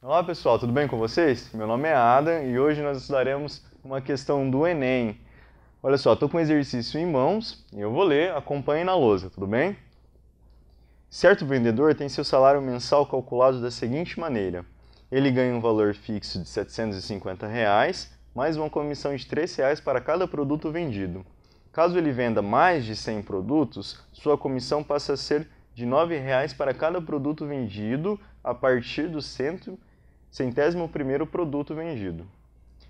Olá pessoal, tudo bem com vocês? Meu nome é Adam e hoje nós estudaremos uma questão do Enem. Olha só, estou com o exercício em mãos e eu vou ler, acompanhe na lousa, tudo bem? Certo vendedor tem seu salário mensal calculado da seguinte maneira. Ele ganha um valor fixo de R$ 750, reais, mais uma comissão de R$ 3 reais para cada produto vendido. Caso ele venda mais de 100 produtos, sua comissão passa a ser de R$ 9,00 para cada produto vendido a partir do cento, centésimo primeiro produto vendido.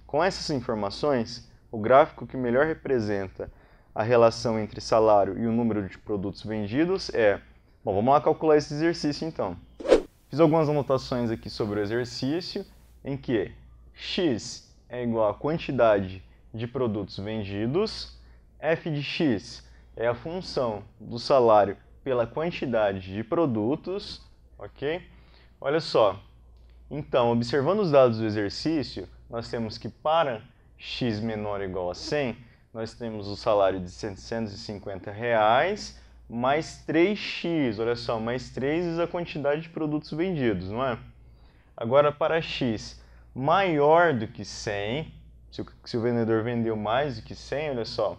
Com essas informações, o gráfico que melhor representa a relação entre salário e o número de produtos vendidos é... Bom, vamos lá calcular esse exercício então. Fiz algumas anotações aqui sobre o exercício, em que x é igual à quantidade de produtos vendidos f de x é a função do salário pela quantidade de produtos, ok? Olha só, então, observando os dados do exercício, nós temos que para x menor ou igual a 100, nós temos o salário de 750 reais mais 3x, olha só, mais 3 vezes a quantidade de produtos vendidos, não é? Agora, para x maior do que 100, se o, se o vendedor vendeu mais do que 100, olha só,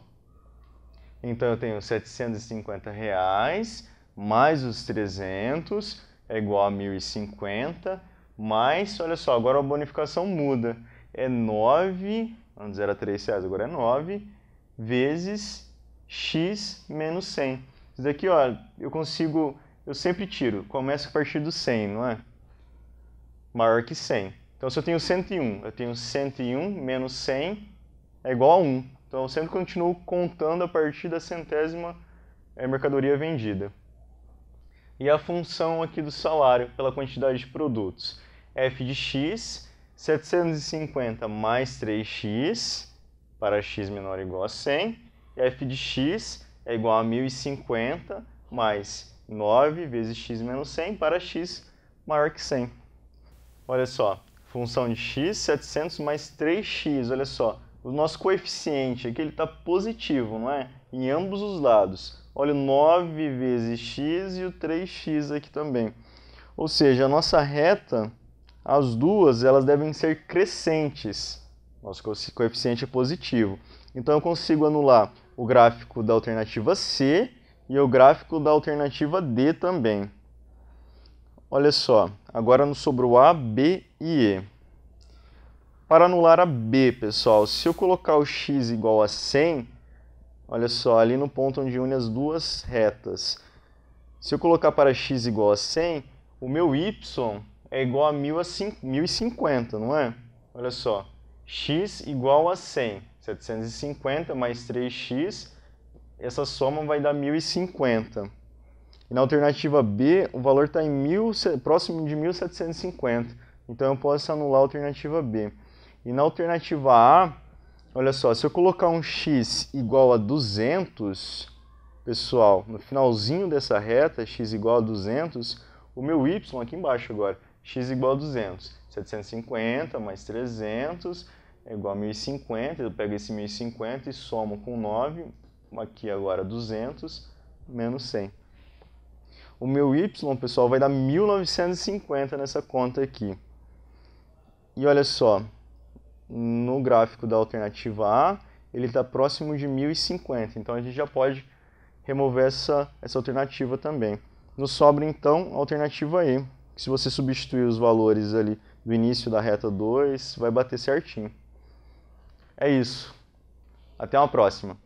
então eu tenho 750 reais mais os 300 é igual a 1050, mais, olha só, agora a bonificação muda. É 9, antes era 3 reais, agora é 9, vezes x menos 100. Isso daqui, ó, eu consigo, eu sempre tiro, começo a partir do 100, não é? Maior que 100. Então, se eu tenho 101, eu tenho 101 menos 100 é igual a 1. Então, eu sempre continuo contando a partir da centésima é, mercadoria vendida. E a função aqui do salário pela quantidade de produtos. F de x, 750 mais 3x, para x menor ou igual a 100. F de x é igual a 1050 mais 9 vezes x menos 100 para x maior que 100. Olha só, função de x, 700 mais 3x, olha só, o nosso coeficiente aqui está positivo, não é? Em ambos os lados. Olha 9 vezes x e o 3x aqui também. Ou seja, a nossa reta, as duas, elas devem ser crescentes. Nosso coeficiente é positivo. Então eu consigo anular o gráfico da alternativa C e o gráfico da alternativa D também. Olha só, agora nos sobrou A, B e E. Para anular a B, pessoal, se eu colocar o x igual a 100, olha só, ali no ponto onde une as duas retas, se eu colocar para x igual a 100, o meu y é igual a 1050, não é? Olha só, x igual a 100, 750 mais 3x, essa soma vai dar 1050. E na alternativa B, o valor está próximo de 1750, então eu posso anular a alternativa B. E na alternativa A, olha só, se eu colocar um x igual a 200, pessoal, no finalzinho dessa reta, x igual a 200, o meu y aqui embaixo agora, x igual a 200. 750 mais 300 é igual a 1050, eu pego esse 1050 e somo com 9, aqui agora 200, menos 100. O meu y, pessoal, vai dar 1950 nessa conta aqui. E olha só, no gráfico da alternativa A, ele está próximo de 1050. Então a gente já pode remover essa, essa alternativa também. Nos sobra então a alternativa E, que se você substituir os valores ali do início da reta 2, vai bater certinho. É isso. Até uma próxima.